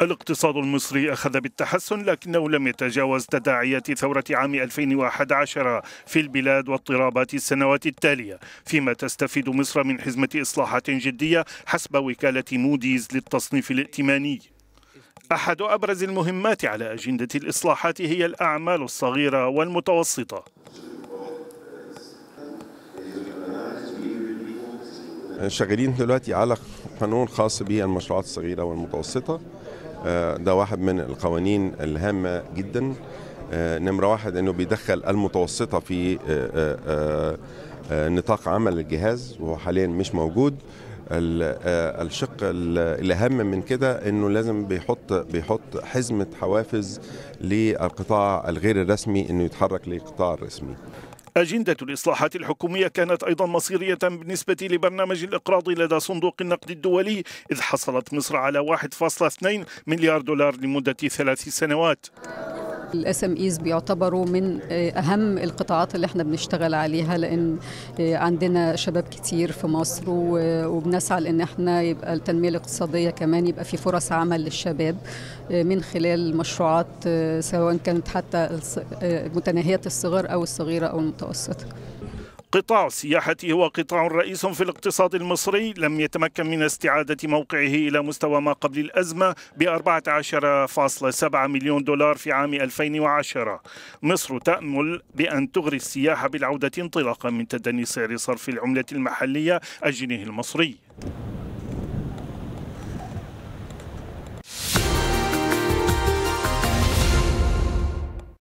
الاقتصاد المصري أخذ بالتحسن لكنه لم يتجاوز تداعيات ثورة عام 2011 في البلاد واضطرابات السنوات التالية فيما تستفيد مصر من حزمة إصلاحات جدية حسب وكالة موديز للتصنيف الائتماني أحد أبرز المهمات على أجندة الإصلاحات هي الأعمال الصغيرة والمتوسطة شغالين دلوقتي على قانون خاص بالمشروعات الصغيرة والمتوسطة آه، ده واحد من القوانين الهامة جدا آه، نمرة واحد أنه بيدخل المتوسطة في آه، نطاق عمل الجهاز وهو حاليا مش موجود الشق الاهم من كده انه لازم بيحط بيحط حزمه حوافز للقطاع الغير الرسمي انه يتحرك للقطاع الرسمي أجندة الإصلاحات الحكومية كانت أيضا مصيرية بالنسبة لبرنامج الإقراض لدى صندوق النقد الدولي إذ حصلت مصر على 1.2 مليار دولار لمدة ثلاث سنوات الاس ام ايز بيعتبروا من آه، اهم القطاعات اللي احنا بنشتغل عليها لان آه، عندنا شباب كتير في مصر وبنسعى لان احنا يبقى التنميه الاقتصاديه كمان يبقى في فرص عمل للشباب آه، من خلال مشروعات سواء كانت حتى متناهيه الصغر او الصغيره او المتوسطه قطاع السياحة هو قطاع رئيس في الاقتصاد المصري لم يتمكن من استعادة موقعه إلى مستوى ما قبل الأزمة ب 14.7 مليون دولار في عام 2010 مصر تأمل بأن تغري السياحة بالعودة انطلاقا من تدني سعر صرف العملة المحلية الجنيه المصري